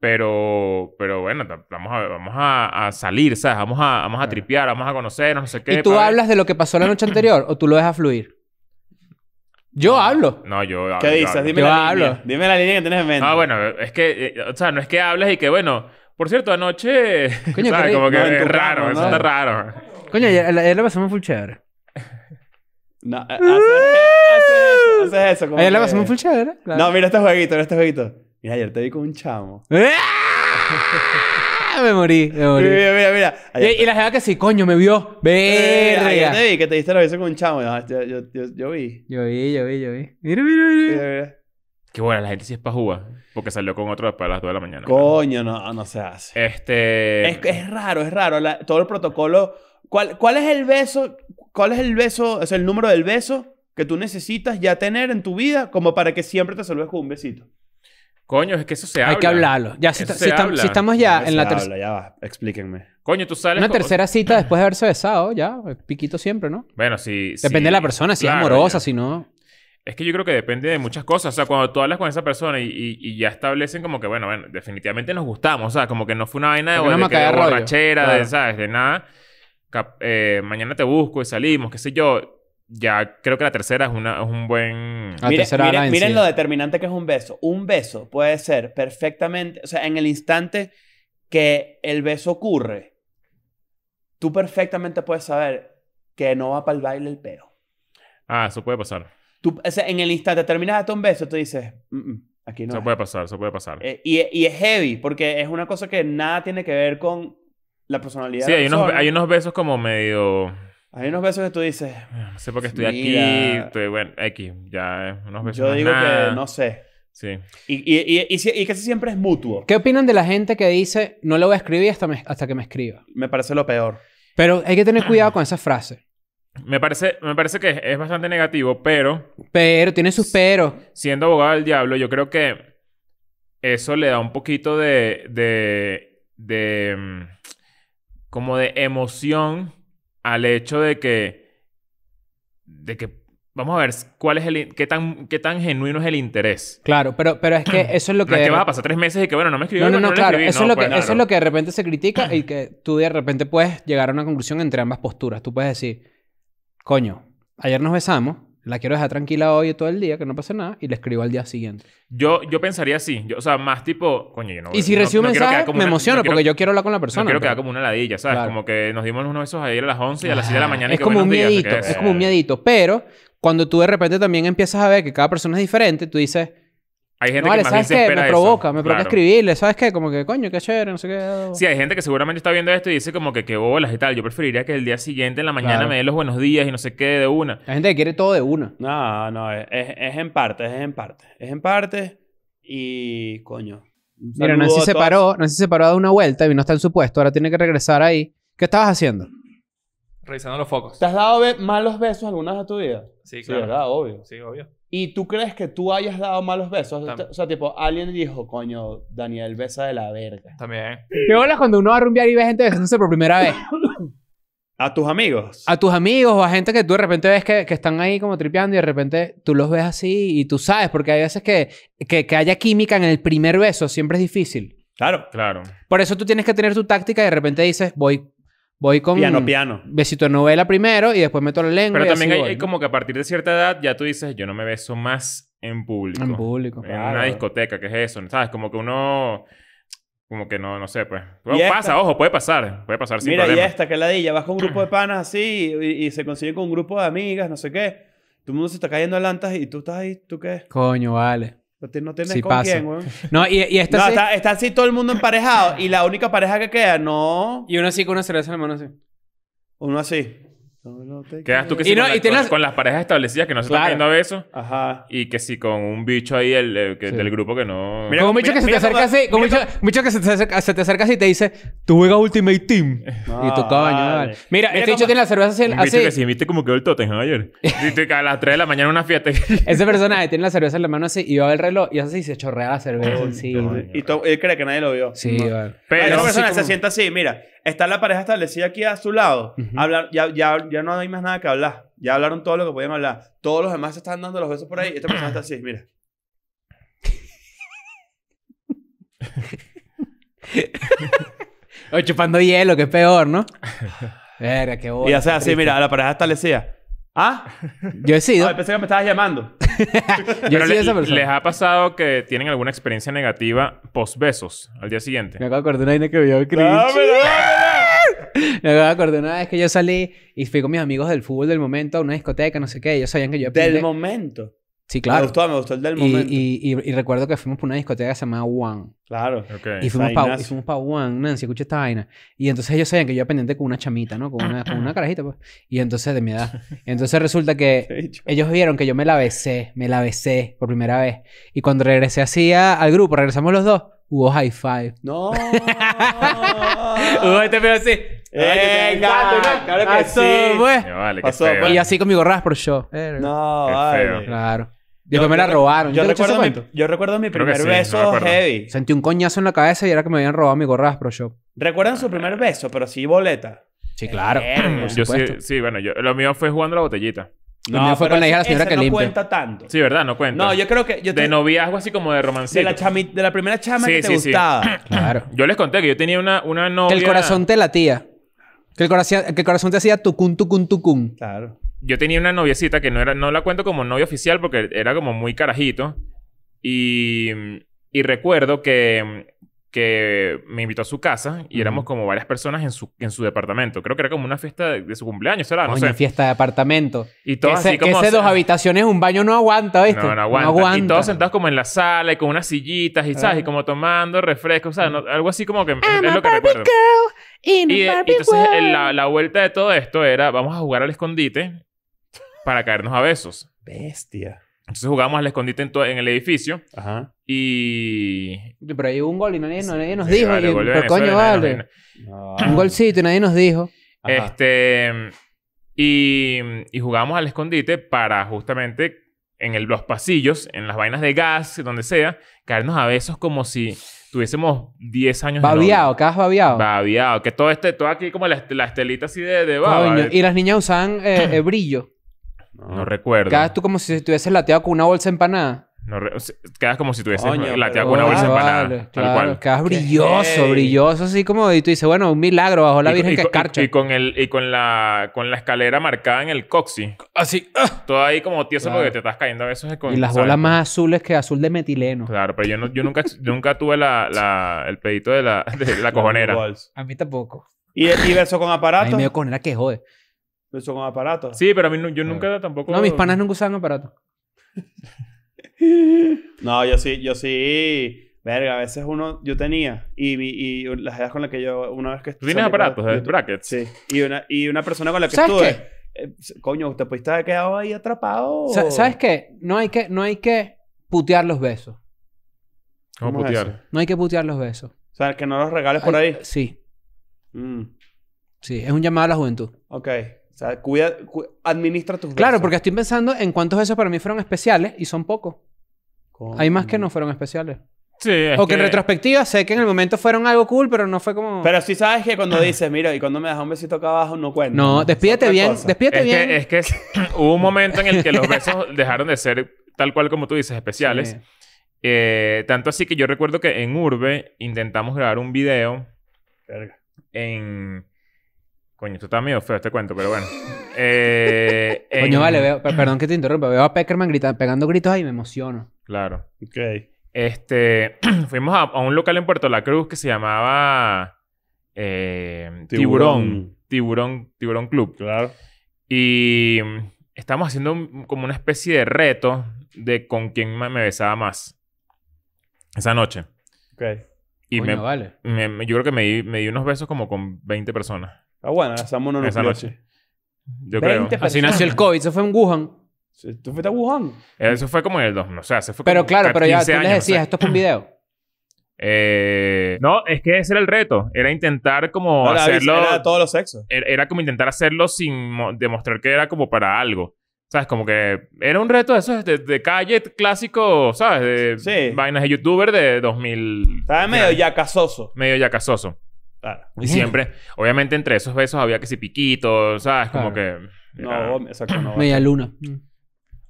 pero, pero bueno, vamos a, vamos a, salir, ¿sabes? Vamos a, a tripear, vamos a conocer, no sé qué. ¿Y tú hablas de lo que pasó la noche anterior o tú lo dejas fluir? Yo hablo. No, yo hablo. ¿Qué dices? Dime yo la hablo. línea. Dime la línea que tienes en mente. Ah, no, bueno, es que, eh, o sea, no es que hables y que, bueno, por cierto, anoche. Coño, ¿sabes? Como que es raro, eso está raro. Coño, ayer le pasamos full chévere. No, eh, haces, eso, eso. ayer le pasamos full chévere. No, mira este jueguito, mira este jueguito. Mira, ayer te vi con un chamo. ¡Eh! me morí, me morí. Mira, mira, mira. y, la jeva que sí, coño, me vio. Eh, Verga. Ayer te vi que te diste la besos con un chamo. Yo, yo, yo, vi. Yo vi, yo vi, yo vi. Mira, mira, mira. Qué bueno, la gente sí es pajúa. Porque salió con otro después las 2 de la mañana. Coño, no, no se hace. Este... Es, es raro, es raro. todo el protocolo... ¿Cuál, ¿Cuál es el beso? ¿Cuál es el beso? O sea, el número del beso que tú necesitas ya tener en tu vida como para que siempre te saludes con un besito. Coño, es que eso se habla. Hay que hablarlo. Ya, si, si, estamos ya en la tercera. Ya va, explíquenme. Coño, tú sales. Una tercera cita después de haberse besado, ya. Piquito siempre, ¿no? Bueno, sí. Si, Depende de la persona, si es amorosa, si no. Es que yo creo que depende de muchas cosas. O sea, cuando tú hablas con esa persona y, ya establecen como que, bueno, bueno, definitivamente nos gustamos. O sea, como que no fue una vaina de, una de, de borrachera, de, nada. Eh, mañana te busco y salimos, qué sé yo ya creo que la tercera es, una, es un buen... La miren, tercera miren lo determinante que es un beso. Un beso puede ser perfectamente, o sea, en el instante que el beso ocurre, tú perfectamente puedes saber que no va para el baile el perro. Ah, eso puede pasar. Tú, o sea, en el instante terminas de un beso, tú dices, mm, mm, aquí no. Eso puede pasar, eso puede pasar. Eh, y, y, es heavy, porque es una cosa que nada tiene que ver con la personalidad. Sí, hay, unos, hay unos besos como medio hay unos besos que tú dices. No sé por qué estoy aquí. Estoy, bueno, X, ya eh, unos Yo digo que no sé. Sí. Y, y, casi siempre es mutuo. ¿Qué opinan de la gente que dice, no le voy a escribir hasta, hasta que me escriba? Me parece lo peor. Pero hay que tener cuidado con esa frase. Me parece, me parece que es bastante negativo, pero... Pero, tiene sus pero... Siendo abogado del diablo, yo creo que eso le da un poquito de... de, de mm, como de emoción al hecho de que, de que vamos a ver cuál es el qué tan qué tan genuino es el interés. Claro, pero pero es que eso es lo que que a pasar tres meses y que bueno no me escribió no no, no, claro eso es lo pues, que ah, eso es lo que de repente se critica y que tú de repente puedes llegar a una conclusión entre ambas posturas. Tú puedes decir coño ayer nos besamos la quiero dejar tranquila hoy todo el día, que no pase nada, y le escribo al día siguiente. Yo, yo pensaría así. Yo, o sea, más tipo, coño, Y si recibo un mensaje, me emociono, porque yo quiero hablar con la persona. No quiero que quedar como una ladilla, ¿sabes? Como que nos dimos unos besos ayer a las 11 y a las 6 de la mañana. Es como un miedito, es como un miedito. Pero cuando tú de repente también empiezas a ver que cada persona es diferente, tú dices hay gente que Me provoca, me provoca escribirle, ¿sabes qué? Como que, coño, qué chévere, no sé qué. Sí, hay gente que seguramente está viendo esto y dice como que qué bolas y tal. Yo preferiría que el día siguiente en la mañana me dé los buenos días y no sé qué de una. Hay gente que quiere todo de una. No, no, es, es en parte, es en parte. Es en parte y, coño. Mira, Nancy se paró, Nancy se paró a dar una vuelta y no está en su puesto. Ahora tiene que regresar ahí. ¿Qué estabas haciendo? Revisando los focos. ¿Te has dado malos besos alguna vez a tu vida? Sí, claro. Obvio. Sí, obvio. ¿Y tú crees que tú hayas dado malos besos? O sea, tipo, alguien dijo, coño, Daniel besa de la verga. También. ¿Qué hola cuando uno va a rumbear y ve gente besándose por primera vez? ¿A tus amigos? A tus amigos o a gente que tú de repente ves que, están ahí como tripeando y de repente tú los ves así y tú sabes, porque hay veces que, que, que haya química en el primer beso siempre es difícil. Claro, claro. Por eso tú tienes que tener tu táctica y de repente dices, voy Voy con... Piano, piano. Besito de novela primero y después meto la lengua. Pero también hay, como que a partir de cierta edad ya tú dices, yo no me beso más en público. En público. En una discoteca, ¿qué es eso? ¿Sabes? Como que uno... Como que no, no sé, pues. Bueno, pasa, ojo, puede pasar. Puede pasar sin Mira, y esta, que ladilla. Vas con un grupo de panas así y, se consigue con un grupo de amigas, no sé qué. Todo el mundo se está cayendo a lantas y tú estás ahí, ¿tú qué? Coño, vale. No, te, no tienes con quién, weón. No, y, y esta está, está, así todo el mundo emparejado. Y la única pareja que queda, no. Y uno así con una cerveza en la mano así. Uno así. Quedas tú que y no, con, las parejas establecidas que no se están viendo besos. Ajá. Y que si con un bicho ahí el, del grupo que no. Mira, Como mucho que se te acerca así, que se te acerca, así y te dice, tú juegas Ultimate Team. y tocaba ah, Mira, este bicho tiene la cerveza así. un bicho así. que sí, viste como quedó el Tottenham ayer. te que a las 3 de la mañana una fiesta. Ese personaje tiene la cerveza en la mano así y va el reloj y así se chorrea la cerveza. Ah, sí, Y él cree que nadie lo vio. sí, Pero. Esa persona se sienta así, mira. Está la pareja establecida aquí a su lado. Hablar, ya, no hay más nada que hablar. Ya hablaron todo lo que podían hablar. Todos los demás se están dando los besos por ahí. Esta persona está así, mira. o chupando hielo, que es peor, ¿no? Verga, qué bueno. Y hace sea, así, mira, la pareja establecida. ¿Ah? Yo he sido. Ah, pensé que me estabas llamando. Yo he esa persona. ¿Les ha pasado que tienen alguna experiencia negativa post besos al día siguiente? Me acabo de una vaina que vio el Chris. me acuerdo. una vez que yo salí y fui con mis amigos del fútbol del momento a una discoteca, no sé qué. Ellos sabían que yo... ¿Del momento? Sí, claro. Me gustó, me gustó el del momento. Y, recuerdo que fuimos por una discoteca que se llamaba One. Claro. Okay. Y fuimos para pa One. Nancy, escucha esta vaina. Y entonces ellos sabían que yo pendiente con una chamita, ¿no? Con una, con una carajita, pues. Y entonces, de mi edad. entonces resulta que ellos vieron que yo me la besé. Me la besé por primera vez. Y cuando regresé así al grupo, regresamos los dos. Hubo high five. No. Hubo este pedo así. ¡Venga! ¡Claro que sí! Pues. vale, pasó, Y así con mi gorras por show. no, vale. Claro. Después me la robaron. Yo, recuerdo mi, yo recuerdo mi primer beso heavy. Sentí un coñazo en la cabeza y era que me habían robado mi gorras pro show. ¿Recuerdan su primer beso? Pero sí boleta. Sí, claro. Eh, yo sí, sí, bueno, yo, lo mío fue jugando la botellita. No, fue con la hija de la señora que no cuenta tanto. Sí, ¿verdad? No cuenta. No, yo creo que... Yo De noviazgo así como de romancito. De la, primera chama que te gustaba. claro. Yo les conté que yo tenía una, una novia... Que el corazón te latía. Que el corazón, que el corazón te hacía tucun tucun tucun Claro. Yo tenía una noviecita que no era... No la cuento como novia oficial porque era como muy carajito. Y... Y recuerdo que me invitó a su casa y éramos como varias personas en su, departamento. Creo que era como una fiesta de, su cumpleaños, ¿verdad? No fiesta de apartamento. Y todos así como... dos habitaciones, un baño no aguanta, esto No, aguanta. Y todos sentados como en la sala y con unas sillitas y, Y ah. como tomando refrescos, o algo así como que es lo y, eh, entonces eh, la, la vuelta de todo esto era, vamos a jugar al escondite para caernos a besos. Bestia. Entonces jugamos al escondite en, en, el edificio. Ajá. Y. Pero ahí hubo un gol y nadie, nos dijo. pero coño, vale. Un golcito y nadie nos dijo. Este. Y, y jugamos al escondite para justamente en el, los pasillos, en las vainas de gas, donde sea, caernos a besos como si tuviésemos 10 años babiado, de. Babiado, babiado. Babiado, que todo este, todo aquí como las telitas así de, de Y las niñas usaban eh, eh, brillo. No, recuerdo. Quedas tú como si estuvieses lateado con una bolsa empanada. No quedas como si estuvieses lateado con una bolsa ah, empanada. tal cual. Quedas brilloso, brilloso, así como. Y tú dices, bueno, un milagro, bajo la Virgen que escarcha. Y, con, el, y con, la, con la escalera marcada en el coxi. Así. Ah. Todo ahí como tieso porque te estás cayendo a veces. Con, y las bolas más azules que azul de metileno. Claro, pero yo, no, yo nunca, nunca tuve la, el pedito de la, de la cojonera. a mí tampoco. ¿Y, y verso con aparato? A mí me dio cojonera que jode con aparatos. Sí, pero a mí yo nunca tampoco. No, mis panas nunca usaban aparatos. No, yo sí, yo sí. Verga, a veces uno, yo tenía, y, y las edades con las que yo, una vez que Tú tienes aparatos, eh? brackets. Sí, y una, persona con la que estuve. Eh, coño, te pudiste haber quedado ahí atrapado. ¿Sabes qué? No hay que, no hay que putear los besos. ¿Cómo putear? No hay que putear los besos. O sea, que no los regales por ahí. Sí, mm. sí. Es un llamado a la juventud. ok. O sea, administra tus Claro, porque estoy pensando en cuántos besos para mí fueron especiales y son pocos. Hay más que no fueron especiales. Sí, o que, en retrospectiva sé que en el momento fueron algo cool, pero no fue como. Pero sí sabes que cuando dices, mira, y cuando me das un besito acá abajo, no cuento. No, despídete bien, despídete bien. es que hubo un momento en el que los besos dejaron de ser tal cual como tú dices, especiales. Eh, tanto así que yo recuerdo que en Urbe intentamos grabar un video. En Coño, esto está medio feo este cuento, pero bueno. Eh, Coño, vale, perdón que te interrumpa. Veo a Peckerman gritando, pegando gritos ahí y me emociono. Claro. Ok. Este, fuimos a, un local en Puerto La Cruz que se llamaba eh, tiburón. tiburón. tiburón. Club. Claro. Y mm, estábamos haciendo como una especie de reto de con quién me, besaba más. Esa noche. Ok. Y Coño, vale. yo creo que me di, me di unos besos como con 20 personas. Ah, bueno. la salmón Esa noche. Yo creo. Así nació el COVID, Eso fue en Wuhan. ¿Tú fuiste a Wuhan? Eh, eso fue como en el 2000, o sea, se fue Pero claro, pero ya tú años, les decías, esto es un video. Eh, no, es que ese era el reto. Era intentar como no, hacerlo. Era todos los sexos. Era, como intentar hacerlo sin demostrar que era como para algo. ¿Sabes? Como que era un reto de esos de, calle clásico, ¿sabes? De sí. vainas de youtuber de 2000. Estaba medio casoso. Medio casoso. Y siempre, obviamente entre esos besos había que si piquitos, ¿sabes? Como que... No, no. Media luna. Mm.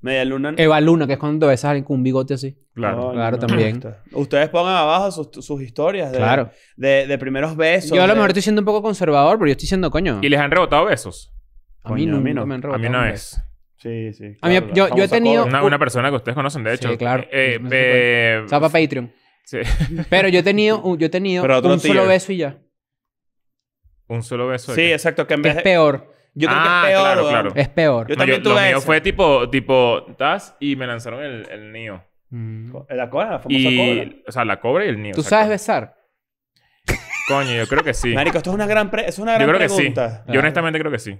Media luna. Eva luna, que es cuando te besas alguien con un bigote así. Claro. claro, también. Ustedes pongan abajo sus, historias de, claro. de, primeros besos. Yo a lo mejor estoy siendo un poco conservador, pero yo estoy siendo coño. ¿Y les han rebotado besos? A mí, no, me rebotado. A mí no es. Sí, sí. a mí, yo, he tenido. Una, persona que ustedes conocen, de hecho. Sí, claro. Eh, para eh, Patreon. Sí. Pero yo he tenido, yo he tenido un solo beso y ya. Un solo beso. Sí, exacto. Que en vez Es peor. Yo creo que es ah, peor. Claro, claro. Es peor. Yo también tuve lo mío fue tipo, tipo, estás y me lanzaron el, el NIO. Mm. La cobra, la famosa cobra. O sea, la cobra y el nío. ¿Tú sabes besar? Coño, yo creo que sí. Marico, esto es una gran, pregunta. es una gran yo creo Que sí. Yo honestamente creo que sí.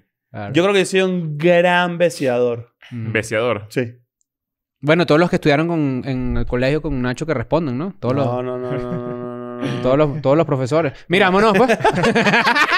Yo creo que yo soy un gran beseador. Mm. Sí. Bueno, todos los que estudiaron con, en el colegio con Nacho que responden, ¿no? Todos no, los... no, no, no, Todos los, todos los profesores. Mira, vámonos, pues.